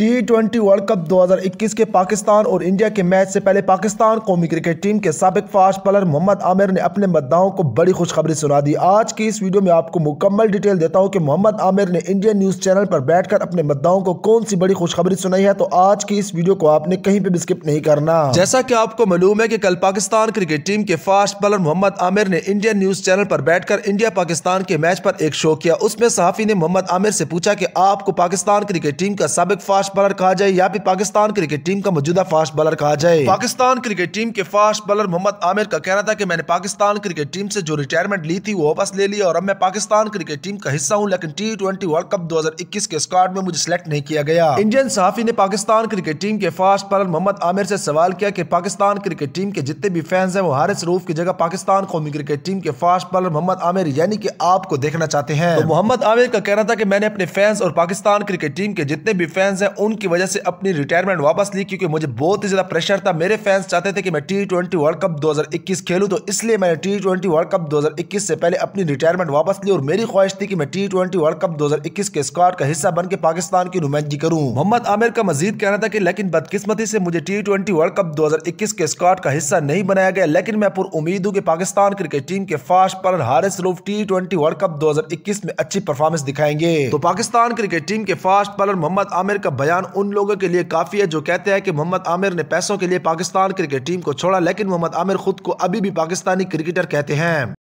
T twenty world cup 2021 के पाकिस्तान और India के मैच से पहले पाकिस्तान कौमी क्रिकेट टीम के सबक फास्ट बॉलर मोहम्मद आमिर ने अपने मतदाओं को बड़ी खुशखबरी सुना दी आज की इस वीडियो में आपको मुकम्मल डिटेल देता हूं कि मोहम्मद आमिर ने इंडियन न्यूज़ चैनल पर बैठकर अपने मतदाओं को कौन सी बड़ी खुशखबरी सुनाई है तो आज की इस वीडियो को आपने कहीं पर भी स्किप नहीं करना जैसा की आपको मालूम है की कल पाकिस्तान क्रिकेट टीम के फास्ट बॉलर मोहम्मद आमिर ने इंडियन न्यूज़ चैनल पर बैठकर इंडिया पाकिस्तान के मैच पर एक शो किया उसमें सहाफ़ी ने मोहम्मद आमिर से पूछा की आपको पाकिस्तान क्रिकेट टीम का सबक फास्ट फास्ट बॉलर कहा जाए या फिर पाकिस्तान क्रिकेट टीम का मौजूदा फास्ट बॉलर कहा जाए पाकिस्तान क्रिकेट टीम के फास्ट बॉलर मोहम्मद आमिर का कहना था की मैंने पाकिस्तान क्रिकेट टीम ऐसी जो रिटायरमेंट ली थी वो वापस ले ली और अब मैं पाकिस्तान क्रिकेट टीम का हिस्सा हूँ लेकिन टी ट्वेंटी वर्ल्ड कप इक्कीस के स्क्वाड में मुझे सिलेक्ट नहीं किया गया इंडियन सहाफी ने पाकिस्तान क्रिकेट टीम के फास्ट बॉलर मोहम्मद आमिर ऐसी सवाल किया की पाकिस्तान क्रिकेट टीम के जितने भी फैंस है वो हारिस रूफ की जगह पाकिस्तान कौमी क्रिकेट टीम के फास्ट बॉलर मोहम्मद आमिर यानी कि आपको देखना चाहते हैं तो मोहम्मद आमिर का कहना था कि मैंने अपने फैंस और पाकिस्तान क्रिकेट टीम के जितने भी फैंस हैं उनकी वजह से अपनी रिटायरमेंट वापस ली क्योंकि मुझे बहुत ही ज़्यादा प्रेशर था मेरे फैंस चाहते थे कि मैं टी ट्वेंटी वर्ल्ड कप 2021 खेलूँ तो इसलिए मैंने टी ट्वेंटी वर्ल्ड कप 2021 से पहले अपनी रिटायरमेंट वापस ली और मेरी ख्वाहिश थी कि मैं टी ट्वेंटी वर्ल्ड कप 2021 के स्क्वाड का हिस्सा बनकर पाकिस्तान की नुमाइंदगी करूँ मोहम्मद आमिर का मजीद कहना था कि लेकिन बदकिस्मती से मुझे टी ट्वेंटी वर्ल्ड कप दो के स्क्वाड का हिस्सा नहीं बनाया गया लेकिन मैं पूरी उम्मीद हूँ कि पाकिस्तान क्रिकेट टीम के फास्ट पर Haris Rauf T twenty world cup दो में अच्छी परफॉर्मेंस दिखाएंगे तो पाकिस्तान क्रिकेट टीम के फास्ट बॉलर मोहम्मद आमिर का बयान उन लोगों के लिए काफ़ी है जो कहते हैं कि मोहम्मद आमिर ने पैसों के लिए पाकिस्तान क्रिकेट टीम को छोड़ा लेकिन मोहम्मद आमिर खुद को अभी भी पाकिस्तानी क्रिकेटर कहते हैं